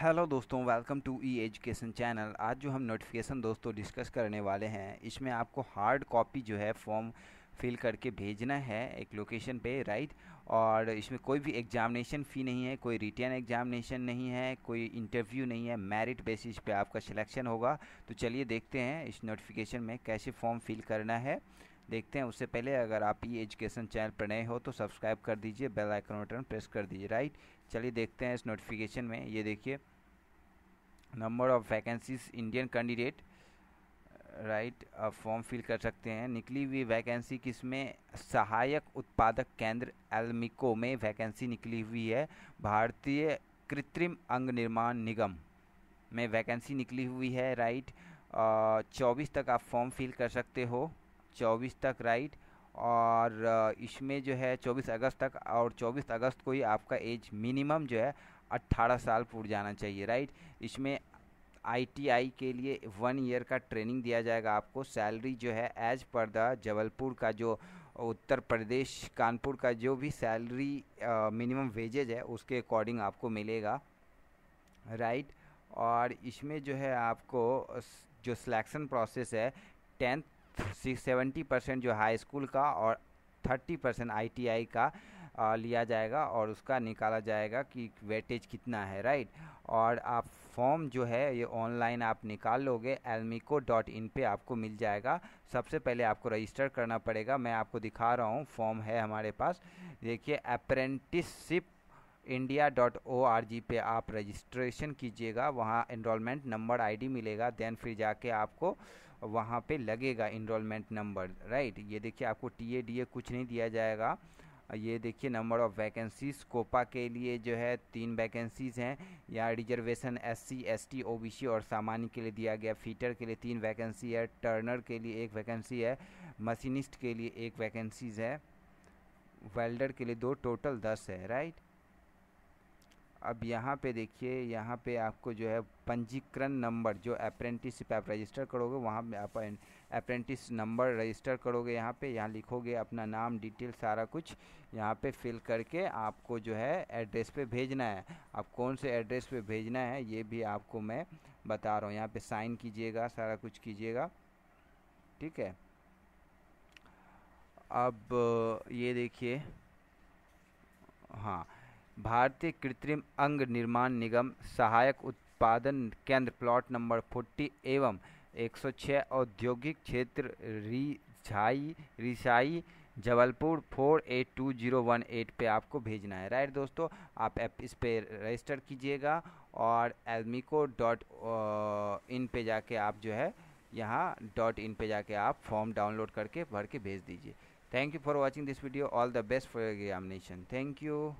hello दोस्तों welcome to E education channel आज जो हम नोटिफिकेशन दोस्तों डिस्कस करने वाले हैं इसमें आपको हार्ड कॉपी जो है फॉर्म फिल करके भेजना है एक लोकेशन पे राइट और इसमें कोई भी एग्जामिनेशन फ़ी नहीं है कोई रिटर्न एग्जामिनेशन नहीं है कोई इंटरव्यू नहीं है मेरिट बेसिस पे आपका सिलेक्शन होगा तो चलिए देखते हैं इस नोटिफिकेशन में कैसे फॉर्म फिल करना है देखते हैं उससे पहले अगर आप ये एजुकेशन चैनल पर नए हो तो सब्सक्राइब कर दीजिए बेल आइकन बटन प्रेस कर दीजिए राइट चलिए देखते हैं इस नोटिफिकेशन में ये देखिए number of vacancies Indian candidate right आप फॉर्म फिल कर सकते हैं निकली हुई वैकेंसी किस में सहायक उत्पादक केंद्र एल्मिको में वैकेंसी निकली हुई है भारतीय कृत्रिम अंग निर्माण निगम में वैकेंसी निकली हुई है राइट चौबीस तक आप फॉर्म फिल कर सकते हो चौबीस तक राइट और इसमें जो है 24 अगस्त तक और 24 अगस्त को ही आपका एज मिनिमम जो है 18 साल पूर जाना चाहिए राइट इसमें आईटीआई के लिए वन ईयर का ट्रेनिंग दिया जाएगा आपको सैलरी जो है एज पर द जबलपुर का जो उत्तर प्रदेश कानपुर का जो भी सैलरी मिनिमम वेजेज है उसके अकॉर्डिंग आपको मिलेगा राइट और इसमें जो है आपको जो सिलेक्शन प्रोसेस है टेंथ सेवेंटी परसेंट जो हाई स्कूल का और थर्टी परसेंट आई का आ, लिया जाएगा और उसका निकाला जाएगा कि वेटेज कितना है राइट और आप फॉर्म जो है ये ऑनलाइन आप निकाल लोगे एलमिको डॉट इन पर आपको मिल जाएगा सबसे पहले आपको रजिस्टर करना पड़ेगा मैं आपको दिखा रहा हूँ फॉर्म है हमारे पास देखिए apprenticeship India dot O R G पे आप रजिस्ट्रेशन कीजिएगा वहाँ इनरोलमेंट नंबर आईडी मिलेगा देन फिर जाके आपको वहाँ पे लगेगा इनरोलमेंट नंबर राइट ये देखिए आपको टी ए डी ए कुछ नहीं दिया जाएगा ये देखिए नंबर ऑफ़ वैकेंसीज कोपा के लिए जो है तीन वैकेंसीज़ हैं यहाँ reservation S C S T O B C और सामान्य के लिए दिया गया फीटर के लिए तीन वैकेंसी है टर्नर के लिए एक वैकेंसी है मशीनिस्ट के लिए एक वैकेंसीज है वेल्डर के लिए दो टोटल दस है राइट अब यहाँ पे देखिए यहाँ पे आपको जो है पंजीकरण नंबर जो अप्रेंटिसशिप आप रजिस्टर करोगे वहाँ पे आप अप्रेंटिस नंबर रजिस्टर करोगे यहाँ पे यहाँ लिखोगे अपना नाम डिटेल सारा कुछ यहाँ पे फिल करके आपको जो है एड्रेस पे भेजना है आप कौन से एड्रेस पे भेजना है ये भी आपको मैं बता रहा हूँ यहाँ पर साइन कीजिएगा सारा कुछ कीजिएगा ठीक है अब ये देखिए हाँ भारतीय कृत्रिम अंग निर्माण निगम सहायक उत्पादन केंद्र प्लॉट नंबर 40 एवं 106 औद्योगिक क्षेत्र रिझाई रिसाई Jabalpur four eight two zero one eight पर आपको भेजना है राइट दोस्तों आप ऐप इस पर रजिस्टर कीजिएगा और एलमिको डॉट इन पर जाके आप जो है यहाँ डॉट इन पर जाके आप फॉर्म डाउनलोड करके भर के भेज दीजिए thank you for watching this video all the best for examination thank you